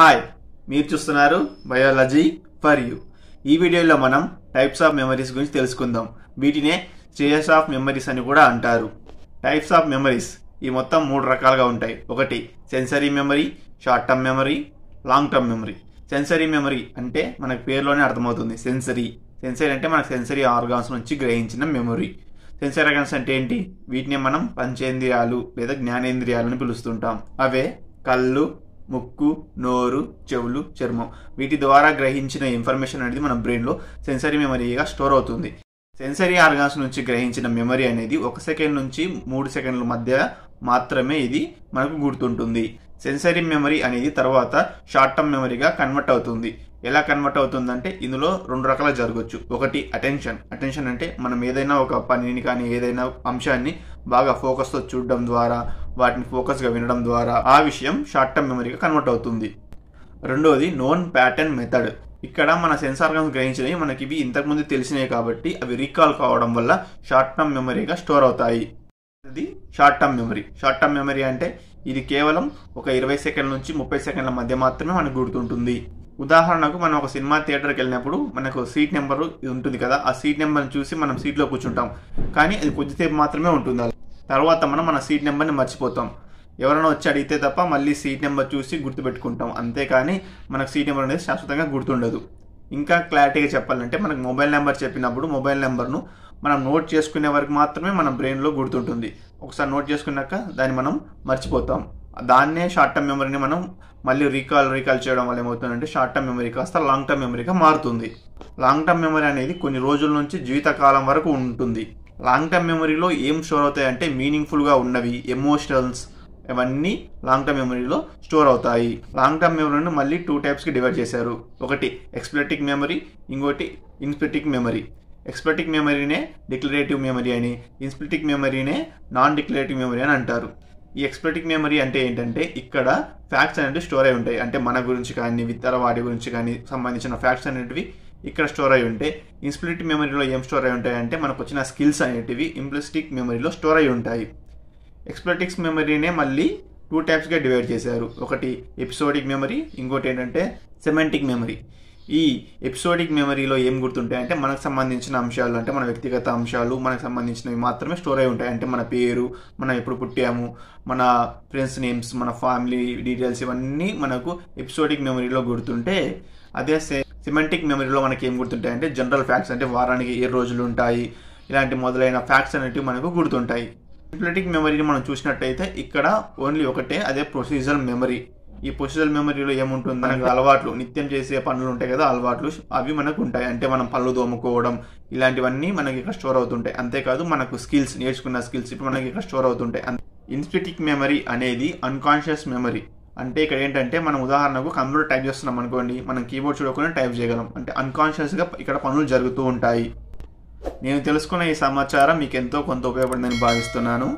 hi మీరు చూస్తున్నారు biology for you ఈ వీడియోలో మనం టైప్స్ ఆఫ్ మెమరీస్ గురించి తెలుసుకుందాం వీటినే స్టేజెస్ ఆఫ్ మెమరీస్ అని కూడా అంటారు టైప్స్ ఆఫ్ మెమరీస్ ఈ మొత్తం మూడు రకాలుగా ఉంటాయి ఒకటి sensory memory short term memory long term memory sensory memory అంటే మనకు పేరులోనే అర్థమవుతుంది సెన్సరీ సెన్సరీ అంటే మనకు సెన్సరీ ఆర్గాన్స్ నుంచి గ్రహించిన మెమరీ సెన్సరీ ఆర్గాన్స్ అంటే ఏంటి వీటిని మనం పంచేంద్రియాలు లేదా జ్ఞానేంద్రియాలు అని పిలుస్తుంటాం అవే కళ్ళు ముక్కు నోరు చెవులు చర్మం వీటి ద్వారా గ్రహించిన ఇన్ఫర్మేషన్ అనేది మన బ్రెయిన్లో సెన్సరీ మెమరీగా స్టోర్ అవుతుంది సెన్సరీ ఆర్గాన్స్ నుంచి గ్రహించిన మెమరీ అనేది ఒక సెకండ్ నుంచి మూడు సెకండ్ల మధ్య మాత్రమే ఇది మనకు గుర్తుంటుంది సెన్సరీ మెమరీ అనేది తర్వాత షార్ట్ టర్మ్ మెమరీగా కన్వర్ట్ అవుతుంది ఎలా కన్వర్ట్ అవుతుందంటే ఇందులో రెండు రకాల జరగవచ్చు ఒకటి అటెన్షన్ అటెన్షన్ అంటే మనం ఏదైనా ఒక పనిని కానీ ఏదైనా అంశాన్ని బాగా ఫోకస్తో చూడడం ద్వారా వాటిని ఫోకస్గా వినడం ద్వారా ఆ విషయం షార్ట్ టర్మ్ మెమరీగా కన్వర్ట్ అవుతుంది రెండోది నోన్ ప్యాటర్న్ మెథడ్ ఇక్కడ మన సెన్సార్ గన్స్ గ్రహించినవి మనకి ఇవి ఇంతకుముందు తెలిసినవి కాబట్టి అవి రీకాల్ కావడం వల్ల షార్ట్ టర్మ్ మెమరీగా స్టోర్ అవుతాయి ఇది short term memory short term memory అంటే ఇది కేవలం ఒక ఇరవై సెకండ్ల నుంచి ముప్పై సెకండ్ల మధ్య మాత్రమే మనకు గుర్తుంటుంది ఉదాహరణకు మనం ఒక సినిమా థియేటర్కి వెళ్ళినప్పుడు మనకు సీట్ నెంబరు ఉంటుంది కదా ఆ సీట్ నెంబర్ని చూసి మనం సీట్లో కూర్చుంటాం కానీ అది కొద్దిసేపు మాత్రమే ఉంటుంది తర్వాత మనం మన సీట్ నెంబర్ని మర్చిపోతాం ఎవరైనా వచ్చి అడిగితే తప్ప మళ్ళీ సీట్ నెంబర్ చూసి గుర్తుపెట్టుకుంటాం అంతేకాని మనకు సీట్ నెంబర్ అనేది శాశ్వతంగా గుర్తుండదు ఇంకా క్లారిటీగా చెప్పాలంటే మనకు మొబైల్ నెంబర్ చెప్పినప్పుడు మొబైల్ నెంబర్ను మనం నోట్ చేసుకునే వరకు మాత్రమే మన బ్రెయిన్లో గుర్తుంటుంది ఒకసారి నోట్ చేసుకున్నాక దాన్ని మనం మర్చిపోతాం దాన్నే షార్ట్ టర్మ్ మెమరీని మనం మళ్ళీ రీకాల్ రీకాల్ చేయడం వల్ల ఏమవుతుందంటే షార్ట్ టర్మ్ మెమరీ కాస్త లాంగ్ టర్మ్ మెమరీగా మారుతుంది లాంగ్ టర్మ్ మెమరీ అనేది కొన్ని రోజుల నుంచి జీవితకాలం వరకు ఉంటుంది లాంగ్ టర్మ్ మెమరీలో ఏం స్టోర్ అవుతాయంటే మీనింగ్ఫుల్గా ఉన్నవి ఎమోషనల్స్ ఇవన్నీ లాంగ్ టర్మ్ మెమరీలో స్టోర్ అవుతాయి లాంగ్ టర్మ్ మెమరీని మళ్ళీ టూ టైప్స్కి డివైడ్ చేశారు ఒకటి ఎక్స్ప్లెటిక్ మెమరీ ఇంకోటి ఇన్స్పెటిక్ మెమరీ ఎక్స్ప్లెటిక్ మెమరీనే డిక్లరేటివ్ మెమరీ అని ఇన్స్ప్లిటిక్ మెమరీనే నాన్ డిక్లరేటివ్ మెమరీ అని అంటారు ఈ ఎక్స్ప్లెటిక్ మెమరీ అంటే ఏంటంటే ఇక్కడ ఫ్యాక్ట్స్ అనేవి స్టోర్ అయి ఉంటాయి అంటే మన గురించి కానీ విత్తర వాటి గురించి కానీ సంబంధించిన ఫ్యాక్ట్స్ అనేటివి ఇక్కడ స్టోర్ అయి ఉంటే ఇన్స్ప్లిట్ మెమరీలో ఏం స్టోర్ అయి ఉంటాయి అంటే మనకు వచ్చిన స్కిల్స్ అనేటివి ఇంప్లిస్టిక్ మెమరీలో స్టోర్ అయి ఉంటాయి ఎక్స్ప్లెటిక్స్ మెమరీనే మళ్ళీ టూ టైప్స్గా డివైడ్ చేశారు ఒకటి ఎపిసోడిక్ మెమరీ ఇంకోటి ఏంటంటే సెమెంటిక్ మెమరీ ఈ ఎపిసోడిక్ మెమరీలో ఏం గుర్తుంటాయి అంటే మనకు సంబంధించిన అంశాలు అంటే మన వ్యక్తిగత అంశాలు మనకు సంబంధించినవి మాత్రమే స్టోర్ అయి ఉంటాయి అంటే మన పేరు మనం ఎప్పుడు పుట్టాము మన ఫ్రెండ్స్ నేమ్స్ మన ఫ్యామిలీ డీటెయిల్స్ ఇవన్నీ మనకు ఎపిసోడిక్ మెమరీలో గుర్తుంటే అదే సే సిమెంటిక్ మెమరీలో మనకి ఏం గుర్తుంటాయంటే జనరల్ ఫ్యాక్ట్స్ అంటే వారానికి ఏ రోజులు ఉంటాయి ఇలాంటి మొదలైన ఫ్యాక్ట్స్ అనేటివి మనకు గుర్తుంటాయి సింప్లెటిక్ మెమరీని మనం చూసినట్టయితే ఇక్కడ ఓన్లీ ఒకటే అదే ప్రొసీజర్ మెమరీ ఈ ప్రొసీజర్ మెమరీలో ఏముంటుంది మనకు అలవాట్లు నిత్యం చేసే పనులు ఉంటాయి కదా అలవాట్లు అవి మనకు ఉంటాయి అంటే మనం పళ్ళు తోముకోవడం ఇలాంటివన్నీ మనకి ఇక్కడ స్టోర్ అవుతుంటాయి అంతేకాదు మనకు స్కిల్స్ నేర్చుకున్న స్కిల్స్ ఇప్పుడు మనకి ఇక్కడ స్టోర్ అవుతుంటాయి ఇన్స్పిటిక్ మెమరీ అనేది అన్కాన్షియస్ మెమరీ అంటే ఇక్కడ ఏంటంటే మనం ఉదాహరణకు కంప్యూటర్ టైప్ చేస్తున్నాం అనుకోండి మనం కీబోర్డ్ చూడకుండా టైప్ చేయగలం అంటే అన్కాన్షియస్గా ఇక్కడ పనులు జరుగుతూ ఉంటాయి నేను తెలుసుకున్న ఈ సమాచారం మీకు ఎంతో కొంత ఉపయోగపడిందని భావిస్తున్నాను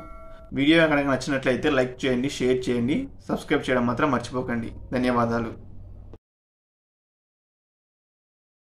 వీడియో కనుక నచ్చినట్లయితే లైక్ చేయండి షేర్ చేయండి సబ్స్క్రైబ్ చేయడం మాత్రం మర్చిపోకండి ధన్యవాదాలు